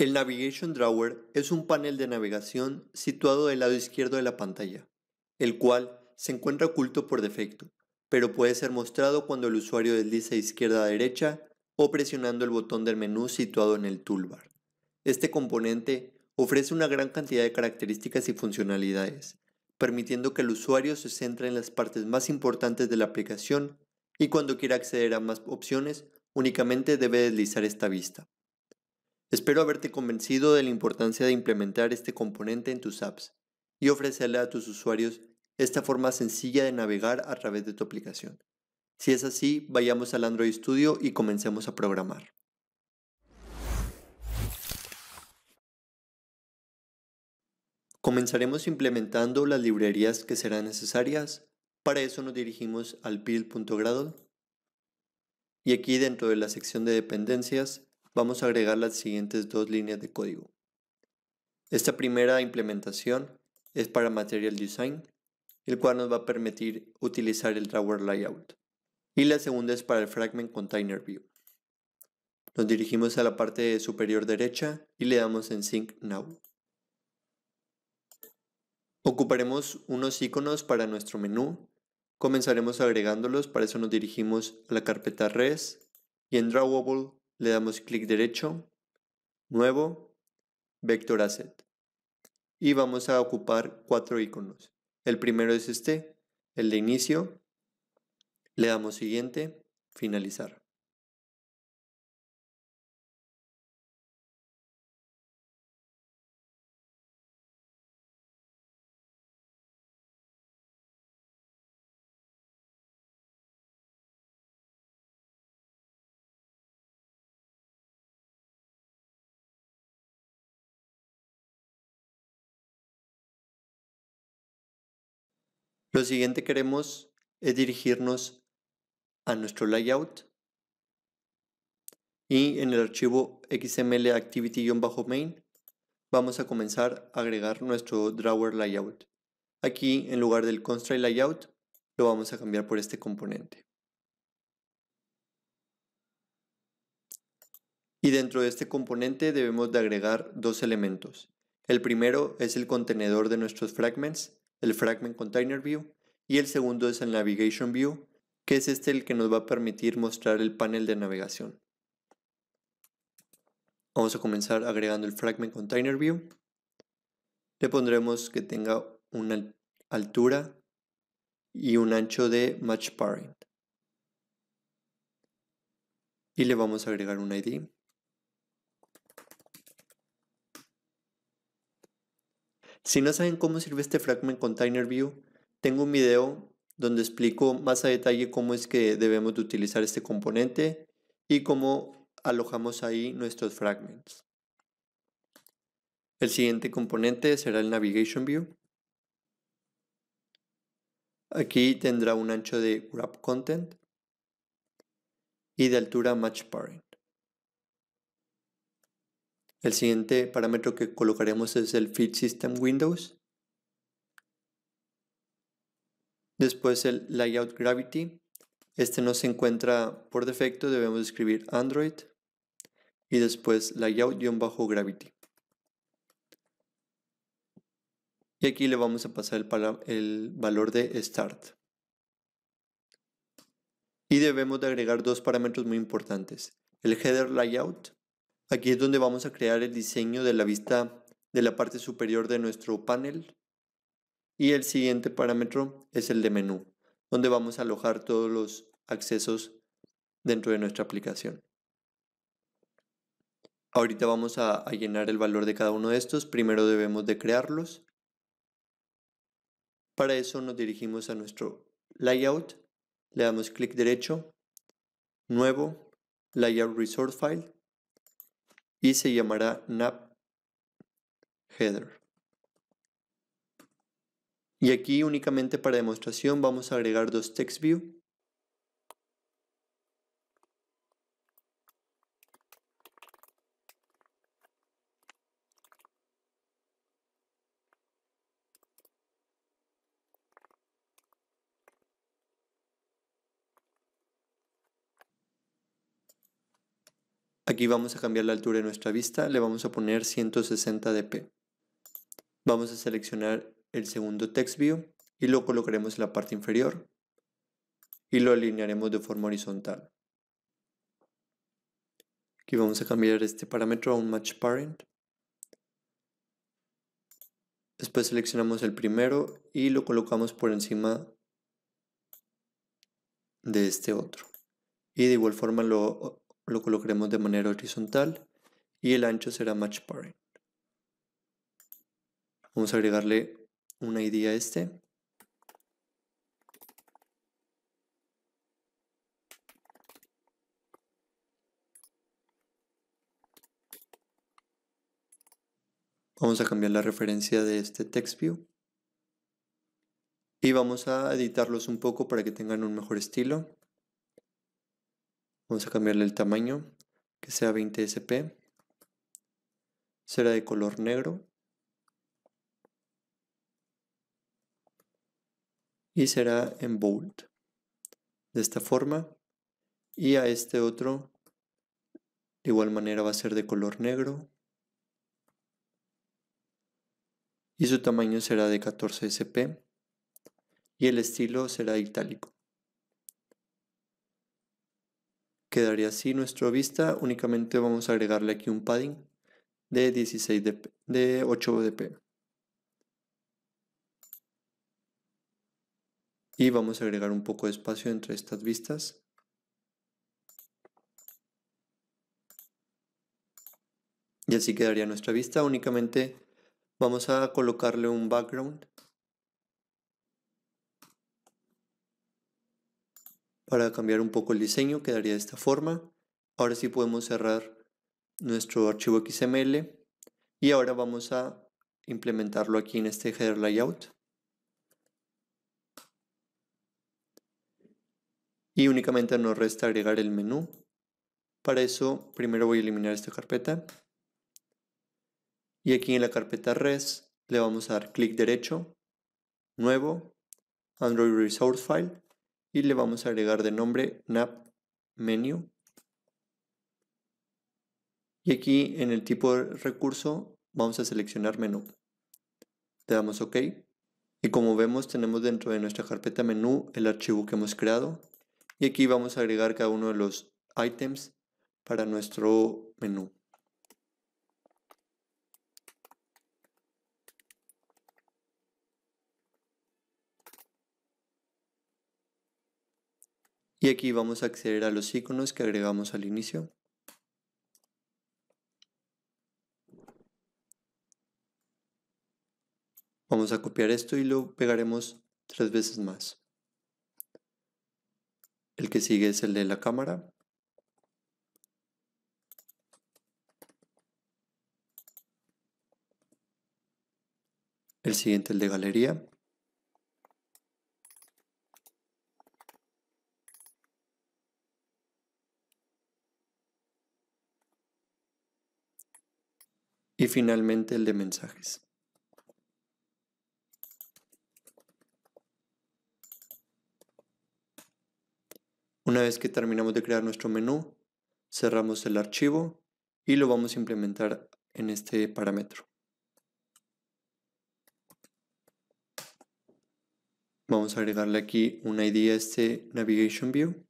El Navigation Drawer es un panel de navegación situado del lado izquierdo de la pantalla, el cual se encuentra oculto por defecto, pero puede ser mostrado cuando el usuario desliza de izquierda a derecha o presionando el botón del menú situado en el toolbar. Este componente ofrece una gran cantidad de características y funcionalidades, permitiendo que el usuario se centre en las partes más importantes de la aplicación y cuando quiera acceder a más opciones únicamente debe deslizar esta vista. Espero haberte convencido de la importancia de implementar este componente en tus apps y ofrecerle a tus usuarios esta forma sencilla de navegar a través de tu aplicación. Si es así, vayamos al Android Studio y comencemos a programar. Comenzaremos implementando las librerías que serán necesarias. Para eso nos dirigimos al build.gradle y aquí dentro de la sección de dependencias vamos a agregar las siguientes dos líneas de código. Esta primera implementación es para Material Design, el cual nos va a permitir utilizar el drawer layout. Y la segunda es para el Fragment Container View. Nos dirigimos a la parte superior derecha y le damos en Sync Now. Ocuparemos unos iconos para nuestro menú. Comenzaremos agregándolos, para eso nos dirigimos a la carpeta Res y en Drawable le damos clic derecho, nuevo, vector asset. Y vamos a ocupar cuatro iconos. El primero es este, el de inicio, le damos siguiente, finalizar. Lo siguiente que queremos es dirigirnos a nuestro layout y en el archivo xml activity-main vamos a comenzar a agregar nuestro drawer layout. Aquí en lugar del constraint layout lo vamos a cambiar por este componente. Y dentro de este componente debemos de agregar dos elementos. El primero es el contenedor de nuestros fragments el Fragment Container View, y el segundo es el Navigation View, que es este el que nos va a permitir mostrar el panel de navegación. Vamos a comenzar agregando el Fragment Container View. Le pondremos que tenga una altura y un ancho de match parent. Y le vamos a agregar un ID. Si no saben cómo sirve este Fragment Container View, tengo un video donde explico más a detalle cómo es que debemos de utilizar este componente y cómo alojamos ahí nuestros fragments. El siguiente componente será el Navigation View. Aquí tendrá un ancho de Wrap Content y de altura Match Parent. El siguiente parámetro que colocaremos es el fit System Windows. Después el Layout Gravity. Este no se encuentra por defecto, debemos escribir Android. Y después Layout-Gravity. Y aquí le vamos a pasar el, el valor de Start. Y debemos de agregar dos parámetros muy importantes. El Header Layout Aquí es donde vamos a crear el diseño de la vista de la parte superior de nuestro panel. Y el siguiente parámetro es el de menú, donde vamos a alojar todos los accesos dentro de nuestra aplicación. Ahorita vamos a, llenar el valor de cada uno de estos. Primero debemos de crearlos. Para eso nos dirigimos a nuestro layout. Le damos clic derecho, nuevo, layout resource file y se llamará Nap Header. Y aquí únicamente para demostración vamos a agregar dos text view Aquí vamos a cambiar la altura de nuestra vista, le vamos a poner 160 dp. Vamos a seleccionar el segundo text view y lo colocaremos en la parte inferior y lo alinearemos de forma horizontal. Aquí vamos a cambiar este parámetro a un match parent. Después seleccionamos el primero y lo colocamos por encima de este otro. Y de igual forma lo lo colocaremos de manera horizontal y el ancho será match parent. Vamos a agregarle una idea a este. Vamos a cambiar la referencia de este text view. Y vamos a editarlos un poco para que tengan un mejor estilo. Vamos a cambiarle el tamaño, que sea 20 SP. Será de color negro. Y será en bold. De esta forma. Y a este otro, de igual manera, va a ser de color negro. Y su tamaño será de 14 SP. Y el estilo será itálico. Quedaría así nuestra vista, únicamente vamos a agregarle aquí un padding de 16 de 8 dp. Y vamos a agregar un poco de espacio entre estas vistas. Y así quedaría nuestra vista, únicamente vamos a colocarle un background Para cambiar un poco el diseño quedaría de esta forma. Ahora sí podemos cerrar nuestro archivo XML y ahora vamos a implementarlo aquí en este header layout. Y únicamente nos resta agregar el menú. Para eso primero voy a eliminar esta carpeta. Y aquí en la carpeta res le vamos a dar clic derecho, nuevo, Android Resource File le vamos a agregar de nombre nap menu. Y aquí en el tipo de recurso vamos a seleccionar menú. Le damos OK. Y como vemos tenemos dentro de nuestra carpeta menú el archivo que hemos creado. Y aquí vamos a agregar cada uno de los items para nuestro menú. Y aquí vamos a acceder a los iconos que agregamos al inicio. Vamos a copiar esto y lo pegaremos tres veces más. El que sigue es el de la cámara. El siguiente el de galería. y finalmente el de mensajes. Una vez que terminamos de crear nuestro menú, cerramos el archivo y lo vamos a implementar en este parámetro. Vamos a agregarle aquí un ID a este Navigation View.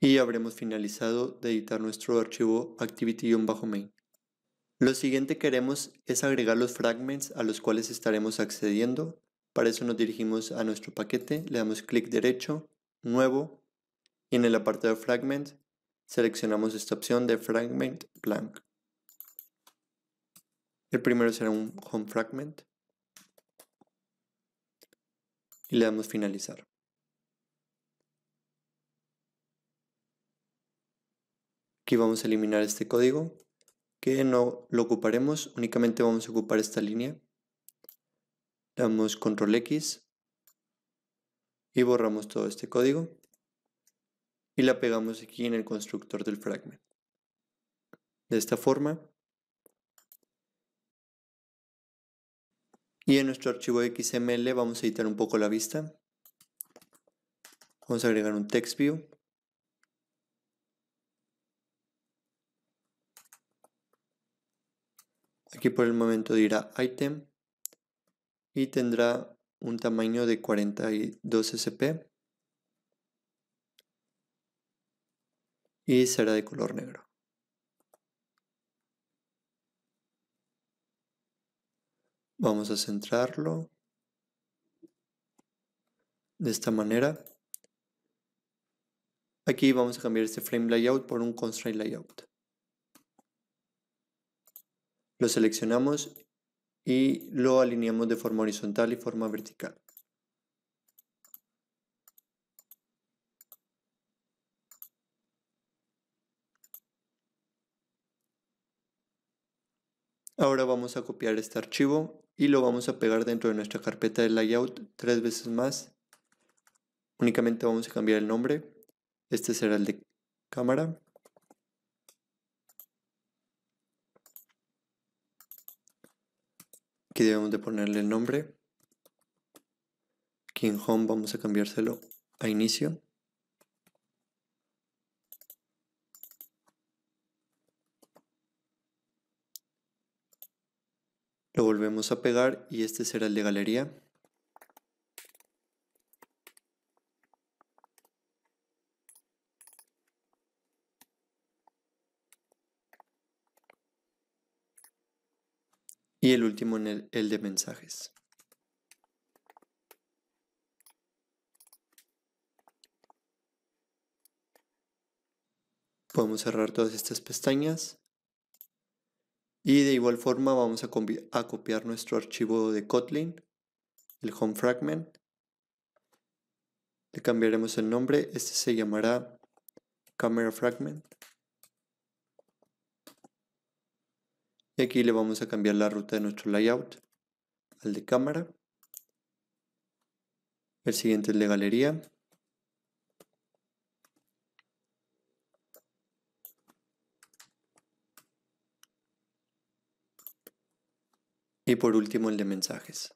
y habremos finalizado de editar nuestro archivo activity-main. Lo siguiente que haremos es agregar los fragments a los cuales estaremos accediendo. Para eso nos dirigimos a nuestro paquete, le damos clic derecho, nuevo, y en el apartado fragment seleccionamos esta opción de fragment blank. El primero será un home fragment y le damos finalizar. Aquí vamos a eliminar este código que no lo ocuparemos, únicamente vamos a ocupar esta línea. Damos control X y borramos todo este código y la pegamos aquí en el constructor del fragment. De esta forma. Y en nuestro archivo XML vamos a editar un poco la vista. Vamos a agregar un text view Aquí por el momento dirá item y tendrá un tamaño de 42 SP y será de color negro. Vamos a centrarlo de esta manera. Aquí vamos a cambiar este frame layout por un constraint layout. Lo seleccionamos y lo alineamos de forma horizontal y forma vertical. Ahora vamos a copiar este archivo y lo vamos a pegar dentro de nuestra carpeta de layout tres veces más. Únicamente vamos a cambiar el nombre. Este será el de cámara. Aquí debemos de ponerle el nombre. King Home vamos a cambiárselo a Inicio. Lo volvemos a pegar y este será el de galería. en el, de mensajes. Podemos cerrar todas estas pestañas. Y de igual forma vamos a, a copiar nuestro archivo de Kotlin, el home fragment. Le cambiaremos el nombre, este se llamará camera fragment. Y aquí le vamos a cambiar la ruta de nuestro layout al de cámara. El siguiente es de galería. Y por último el de mensajes.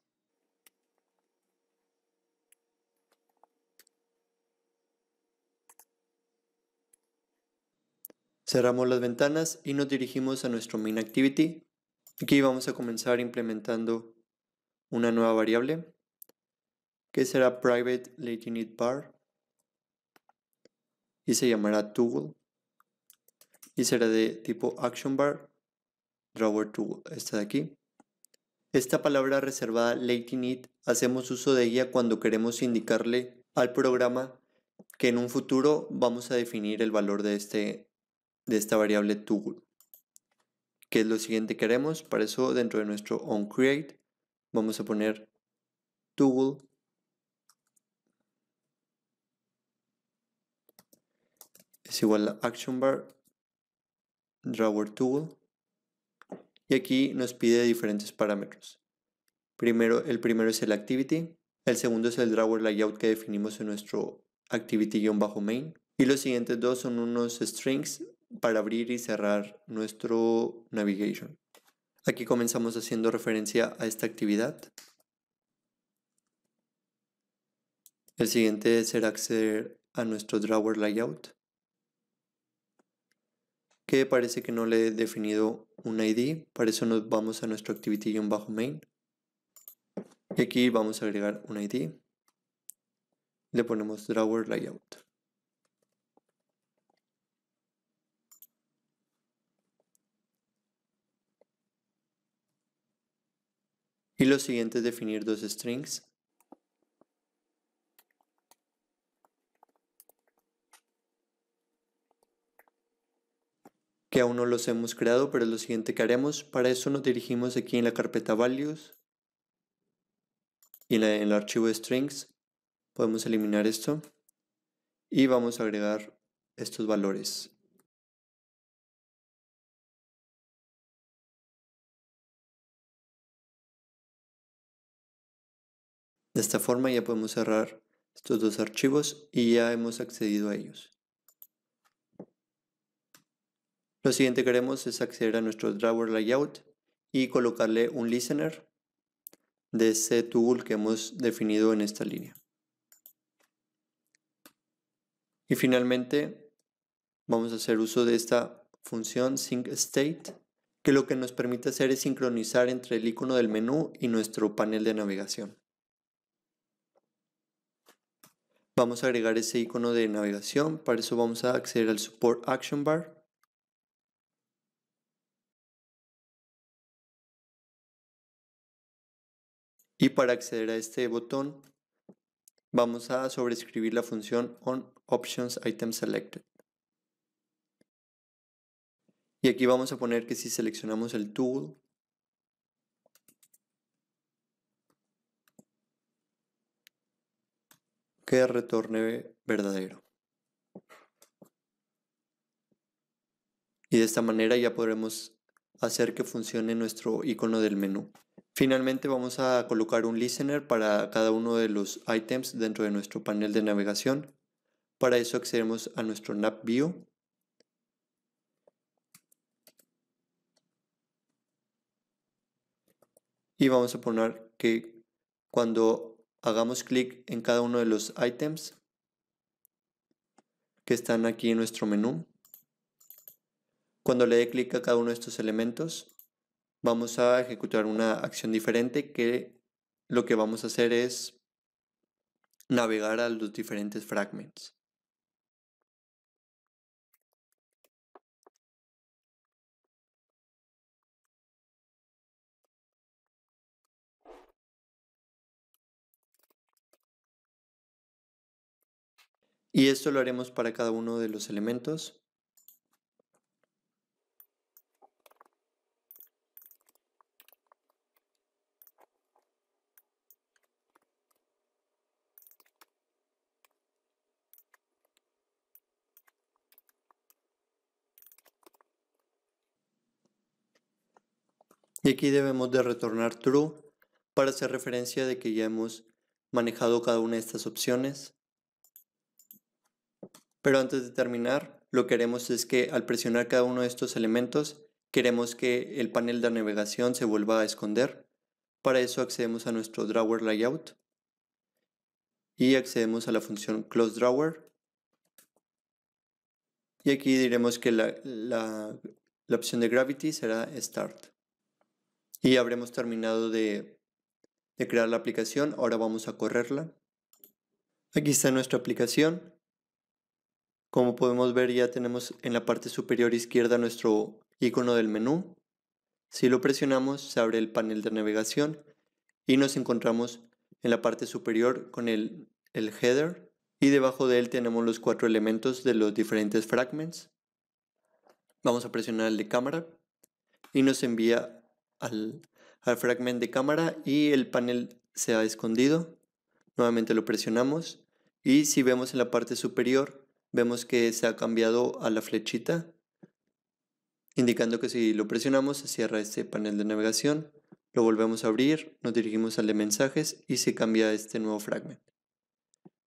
Cerramos las ventanas y nos dirigimos a nuestro main activity. Aquí vamos a comenzar implementando una nueva variable que será private latinit bar y se llamará tool y será de tipo action bar drawer esta de aquí. Esta palabra reservada lateinit hacemos uso de ella cuando queremos indicarle al programa que en un futuro vamos a definir el valor de este de esta variable toggle. ¿Qué es lo siguiente que haremos? Para eso dentro de nuestro onCreate vamos a poner toggle es igual a actionBar bar drawer y aquí nos pide diferentes parámetros. Primero, el primero es el activity, el segundo es el drawer layout que definimos en nuestro activity-main y los siguientes dos son unos strings para abrir y cerrar nuestro navigation. Aquí comenzamos haciendo referencia a esta actividad. El siguiente será acceder a nuestro drawer layout, que parece que no le he definido un ID, para eso nos vamos a nuestro activity-main. Y aquí vamos a agregar un ID. Le ponemos drawer layout. Y lo siguiente es definir dos strings. que aún no los hemos creado, pero es lo siguiente que haremos. Para eso nos dirigimos aquí en la carpeta values y en, el archivo strings. Podemos eliminar esto y vamos a agregar estos valores. De esta forma ya podemos cerrar estos dos archivos y ya hemos accedido a ellos. Lo siguiente que haremos es acceder a nuestro drawer layout y colocarle un listener de ese tool que hemos definido en esta línea. Y finalmente vamos a hacer uso de esta función SyncState state que lo que nos permite hacer es sincronizar entre el icono del menú y nuestro panel de navegación. Vamos a agregar ese icono de navegación. Para eso vamos a acceder al Support Action Bar. Y para acceder a este botón, vamos a sobrescribir la función on options item selected. Y aquí vamos a poner que si seleccionamos el tool, que retorne verdadero. Y de esta manera ya podremos hacer que funcione nuestro icono del menú. Finalmente vamos a colocar un listener para cada uno de los items dentro de nuestro panel de navegación. Para eso accedemos a nuestro view Y vamos a poner que cuando hagamos clic en cada uno de los items que están aquí en nuestro menú. Cuando le dé clic a cada uno de estos elementos, vamos a ejecutar una acción diferente que lo que vamos a hacer es navegar a los diferentes fragments. Y esto lo haremos para cada uno de los elementos. Y aquí debemos de retornar true para hacer referencia de que ya hemos manejado cada una de estas opciones. Pero antes de terminar, lo que haremos es que al presionar cada uno de estos elementos, queremos que el panel de navegación se vuelva a esconder. Para eso accedemos a nuestro drawer layout y accedemos a la función close drawer. Y aquí diremos que la, opción de gravity será start. Y habremos terminado de, de crear la aplicación. Ahora vamos a correrla. Aquí está nuestra aplicación. Como podemos ver ya tenemos en la parte superior izquierda nuestro icono del menú. Si lo presionamos se abre el panel de navegación y nos encontramos en la parte superior con el, header y debajo de él tenemos los cuatro elementos de los diferentes fragments. Vamos a presionar el de cámara y nos envía al, al fragment de cámara y el panel se ha escondido. Nuevamente lo presionamos y si vemos en la parte superior vemos que se ha cambiado a la flechita, indicando que si lo presionamos se cierra este panel de navegación. Lo volvemos a abrir, nos dirigimos al de mensajes y se cambia este nuevo fragment.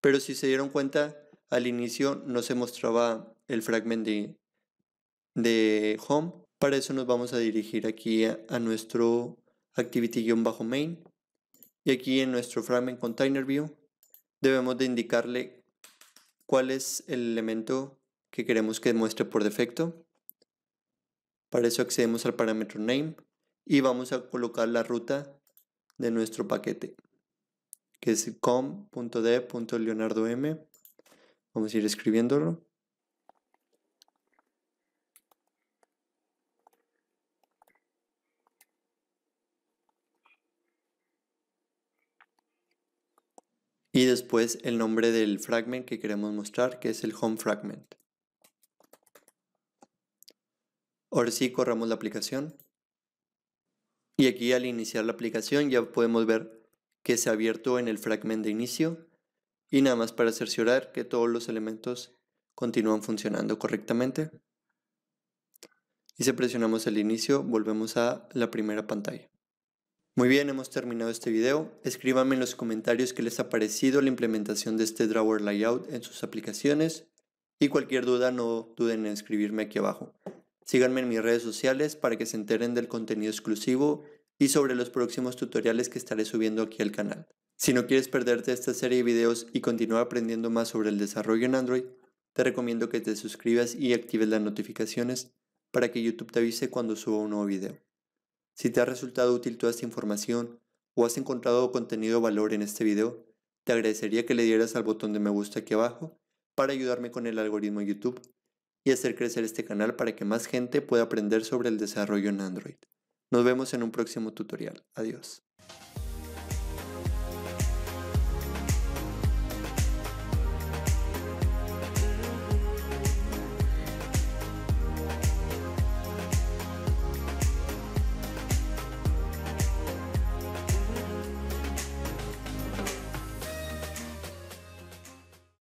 Pero si se dieron cuenta, al inicio no se mostraba el fragment de, de home. Para eso nos vamos a dirigir aquí a, nuestro activity-main y aquí en nuestro fragment container view debemos de indicarle cuál es el elemento que queremos que muestre por defecto. Para eso accedemos al parámetro name y vamos a colocar la ruta de nuestro paquete, que es com.d.leonardom. Vamos a ir escribiéndolo. y después el nombre del fragment que queremos mostrar, que es el home fragment. Ahora sí, corramos la aplicación. Y aquí al iniciar la aplicación ya podemos ver que se ha abierto en el fragment de inicio. Y nada más para cerciorar que todos los elementos continúan funcionando correctamente. Y si presionamos el inicio, volvemos a la primera pantalla. Muy bien, hemos terminado este video. Escríbanme en los comentarios qué les ha parecido la implementación de este drawer layout en sus aplicaciones y cualquier duda no duden en escribirme aquí abajo. Síganme en mis redes sociales para que se enteren del contenido exclusivo y sobre los próximos tutoriales que estaré subiendo aquí al canal. Si no quieres perderte esta serie de videos y continuar aprendiendo más sobre el desarrollo en Android, te recomiendo que te suscribas y actives las notificaciones para que YouTube te avise cuando suba un nuevo video. Si te ha resultado útil toda esta información o has encontrado contenido de valor en este video, te agradecería que le dieras al botón de me gusta aquí abajo para ayudarme con el algoritmo YouTube y hacer crecer este canal para que más gente pueda aprender sobre el desarrollo en Android. Nos vemos en un próximo tutorial. Adiós.